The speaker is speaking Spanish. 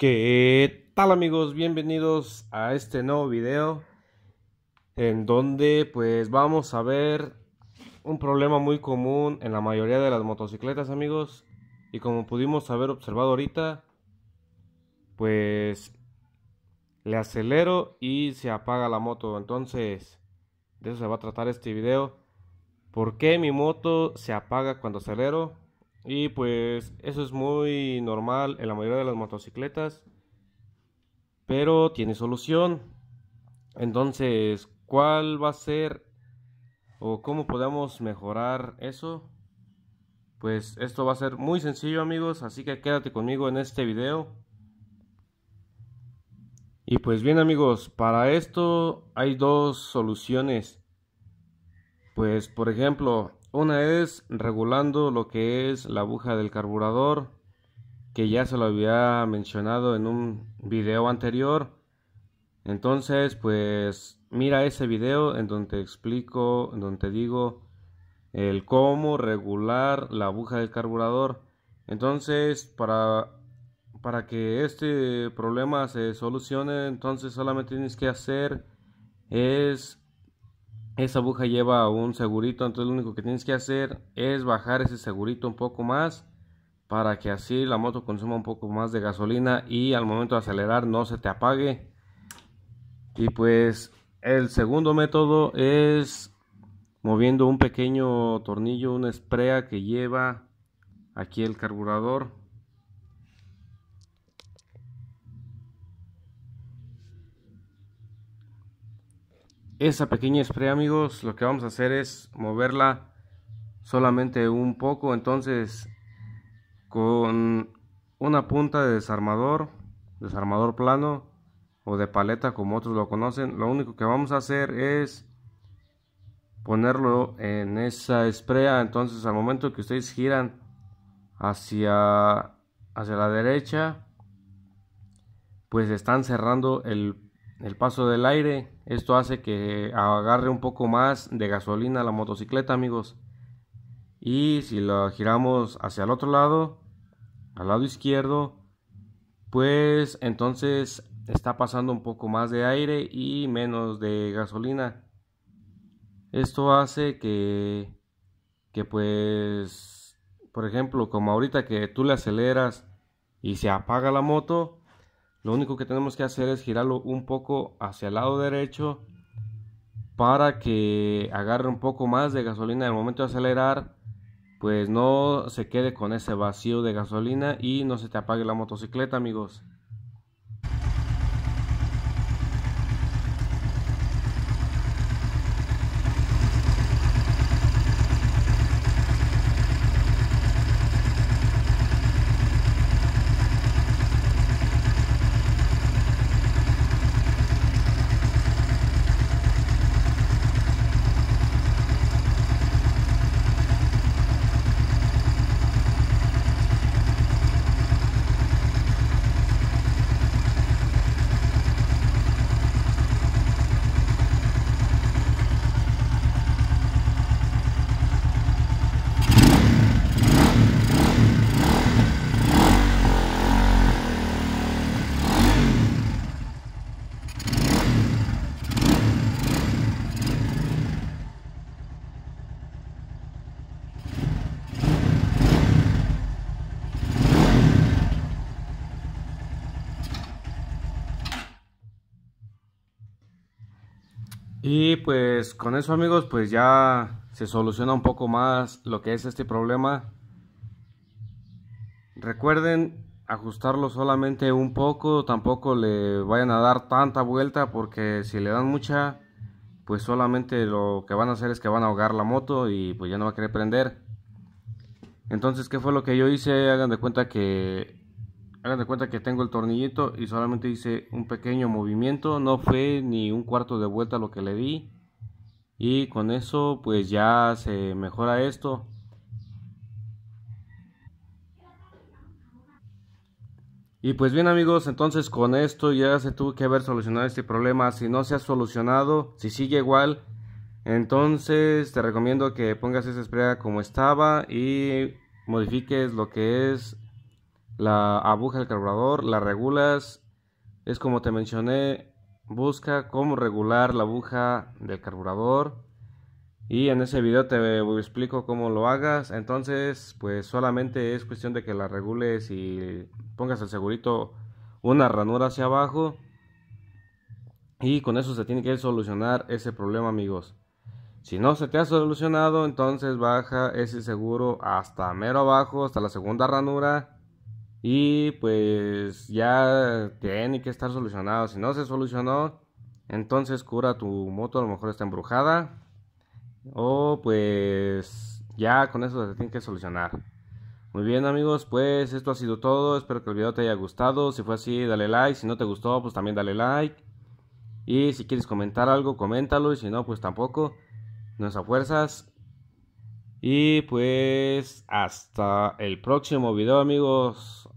¿Qué tal amigos? Bienvenidos a este nuevo video en donde pues vamos a ver un problema muy común en la mayoría de las motocicletas amigos y como pudimos haber observado ahorita pues le acelero y se apaga la moto entonces de eso se va a tratar este video ¿Por qué mi moto se apaga cuando acelero? Y pues eso es muy normal en la mayoría de las motocicletas. Pero tiene solución. Entonces, ¿cuál va a ser o cómo podemos mejorar eso? Pues esto va a ser muy sencillo amigos, así que quédate conmigo en este video. Y pues bien amigos, para esto hay dos soluciones. Pues por ejemplo, una es regulando lo que es la aguja del carburador, que ya se lo había mencionado en un video anterior. Entonces, pues mira ese video en donde explico, en donde digo el cómo regular la aguja del carburador. Entonces, para, para que este problema se solucione, entonces solamente tienes que hacer es esa aguja lleva un segurito, entonces lo único que tienes que hacer es bajar ese segurito un poco más para que así la moto consuma un poco más de gasolina y al momento de acelerar no se te apague. Y pues el segundo método es moviendo un pequeño tornillo, una esprea que lleva aquí el carburador esa pequeña spray amigos lo que vamos a hacer es moverla solamente un poco entonces con una punta de desarmador desarmador plano o de paleta como otros lo conocen lo único que vamos a hacer es ponerlo en esa esprea ah, entonces al momento que ustedes giran hacia hacia la derecha pues están cerrando el el paso del aire. Esto hace que agarre un poco más de gasolina la motocicleta, amigos. Y si la giramos hacia el otro lado, al lado izquierdo, pues entonces está pasando un poco más de aire y menos de gasolina. Esto hace que, que pues, por ejemplo, como ahorita que tú le aceleras y se apaga la moto, lo único que tenemos que hacer es girarlo un poco hacia el lado derecho para que agarre un poco más de gasolina al momento de acelerar pues no se quede con ese vacío de gasolina y no se te apague la motocicleta amigos Y pues con eso amigos, pues ya se soluciona un poco más lo que es este problema. Recuerden ajustarlo solamente un poco, tampoco le vayan a dar tanta vuelta porque si le dan mucha, pues solamente lo que van a hacer es que van a ahogar la moto y pues ya no va a querer prender. Entonces, ¿qué fue lo que yo hice? Hagan de cuenta que Hagan de cuenta que tengo el tornillito y solamente hice un pequeño movimiento, no fue ni un cuarto de vuelta lo que le di. Y con eso pues ya se mejora esto. Y pues bien amigos, entonces con esto ya se tuvo que haber solucionado este problema. Si no se ha solucionado, si sigue igual, entonces te recomiendo que pongas esa spray como estaba y modifiques lo que es la aguja del carburador, la regulas, es como te mencioné, busca cómo regular la aguja del carburador y en ese video te explico cómo lo hagas, entonces pues solamente es cuestión de que la regules y pongas el segurito una ranura hacia abajo y con eso se tiene que solucionar ese problema amigos. Si no se te ha solucionado, entonces baja ese seguro hasta mero abajo, hasta la segunda ranura y pues ya tiene que estar solucionado. Si no se solucionó, entonces cura tu moto, a lo mejor está embrujada. O pues ya con eso se tiene que solucionar. Muy bien amigos, pues esto ha sido todo. Espero que el video te haya gustado. Si fue así, dale like. Si no te gustó, pues también dale like. Y si quieres comentar algo, coméntalo. Y si no, pues tampoco. a fuerzas. Y pues hasta el próximo video amigos.